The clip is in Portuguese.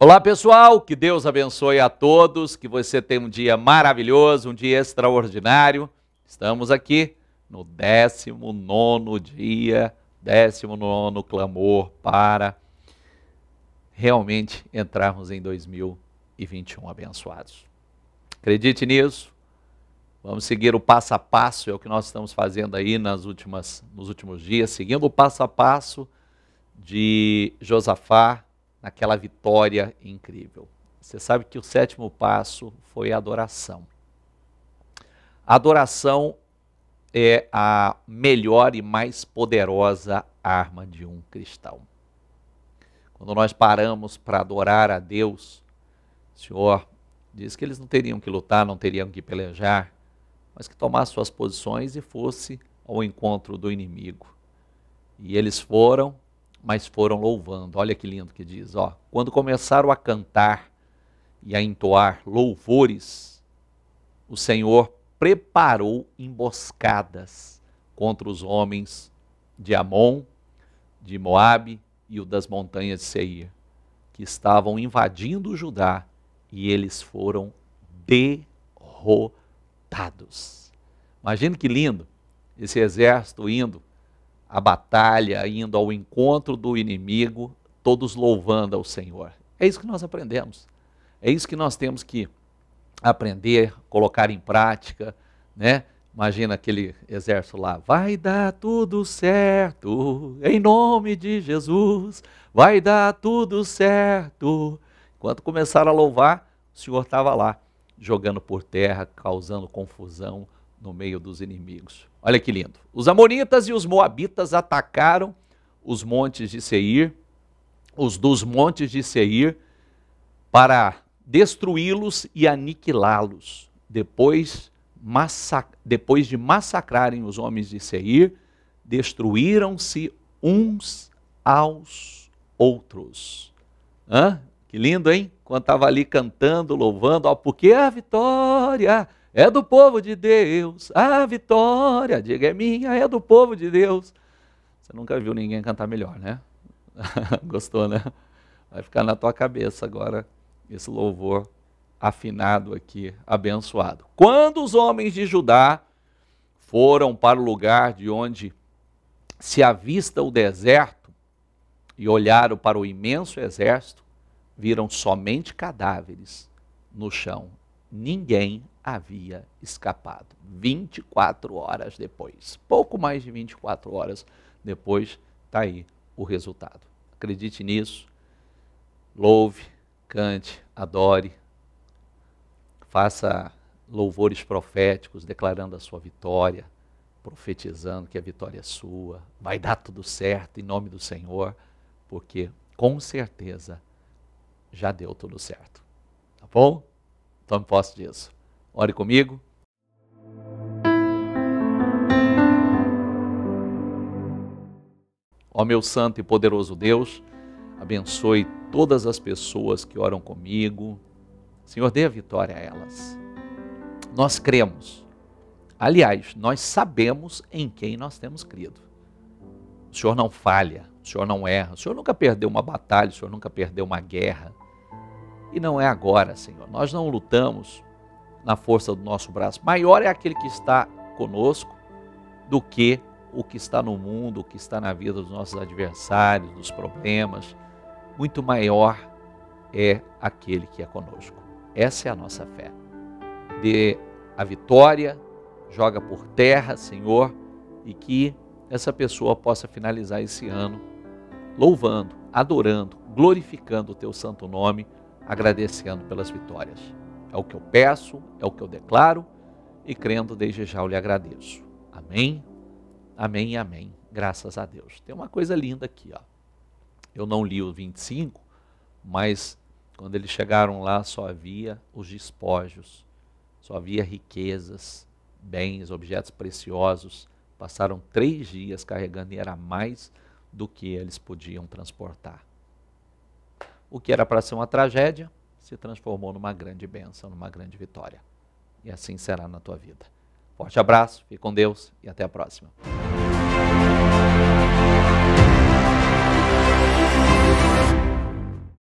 Olá pessoal, que Deus abençoe a todos, que você tenha um dia maravilhoso, um dia extraordinário. Estamos aqui no 19 dia, 19 clamor para realmente entrarmos em 2021 abençoados. Acredite nisso. Vamos seguir o passo a passo, é o que nós estamos fazendo aí nas últimas, nos últimos dias, seguindo o passo a passo de Josafá, aquela vitória incrível. Você sabe que o sétimo passo foi a adoração. A adoração é a melhor e mais poderosa arma de um cristão. Quando nós paramos para adorar a Deus, o Senhor diz que eles não teriam que lutar, não teriam que pelejar, mas que tomasse suas posições e fosse ao encontro do inimigo. E eles foram mas foram louvando. Olha que lindo que diz, ó. Quando começaram a cantar e a entoar louvores, o Senhor preparou emboscadas contra os homens de Amon, de Moabe e o das montanhas de Seir, que estavam invadindo Judá, e eles foram derrotados. Imagina que lindo esse exército indo a batalha, indo ao encontro do inimigo, todos louvando ao Senhor. É isso que nós aprendemos. É isso que nós temos que aprender, colocar em prática, né? Imagina aquele exército lá, vai dar tudo certo, em nome de Jesus, vai dar tudo certo. Enquanto começaram a louvar, o Senhor estava lá, jogando por terra, causando confusão, no meio dos inimigos. Olha que lindo. Os amonitas e os moabitas atacaram os montes de Seir, os dos montes de Seir, para destruí-los e aniquilá-los. Depois, depois de massacrarem os homens de Seir, destruíram-se uns aos outros. Hã? Que lindo, hein? Quando estava ali cantando, louvando, ó, porque a vitória é do povo de Deus, a vitória, diga é minha, é do povo de Deus. Você nunca viu ninguém cantar melhor, né? Gostou, né? Vai ficar na tua cabeça agora esse louvor afinado aqui, abençoado. Quando os homens de Judá foram para o lugar de onde se avista o deserto e olharam para o imenso exército, viram somente cadáveres no chão ninguém havia escapado. 24 horas depois, pouco mais de 24 horas depois, está aí o resultado. Acredite nisso, louve, cante, adore, faça louvores proféticos, declarando a sua vitória, profetizando que a vitória é sua, vai dar tudo certo em nome do Senhor, porque com certeza já deu tudo certo. Tá bom? Tome posse disso. Ore comigo. Ó meu santo e poderoso Deus, abençoe todas as pessoas que oram comigo. Senhor, dê a vitória a elas. Nós cremos. Aliás, nós sabemos em quem nós temos crido. O Senhor não falha, o Senhor não erra, o Senhor nunca perdeu uma batalha, o Senhor nunca perdeu uma guerra. E não é agora, Senhor. Nós não lutamos na força do nosso braço. Maior é aquele que está conosco do que o que está no mundo, o que está na vida dos nossos adversários, dos problemas. Muito maior é aquele que é conosco. Essa é a nossa fé. Dê a vitória, joga por terra, Senhor, e que essa pessoa possa finalizar esse ano louvando, adorando, glorificando o teu santo nome agradecendo pelas vitórias. É o que eu peço, é o que eu declaro e crendo desde já eu lhe agradeço. Amém, amém e amém. Graças a Deus. Tem uma coisa linda aqui, ó. Eu não li o 25, mas quando eles chegaram lá só havia os despojos, só havia riquezas, bens, objetos preciosos. Passaram três dias carregando e era mais do que eles podiam transportar o que era para ser uma tragédia se transformou numa grande bênção, numa grande vitória. E assim será na tua vida. Forte abraço, fique com Deus e até a próxima.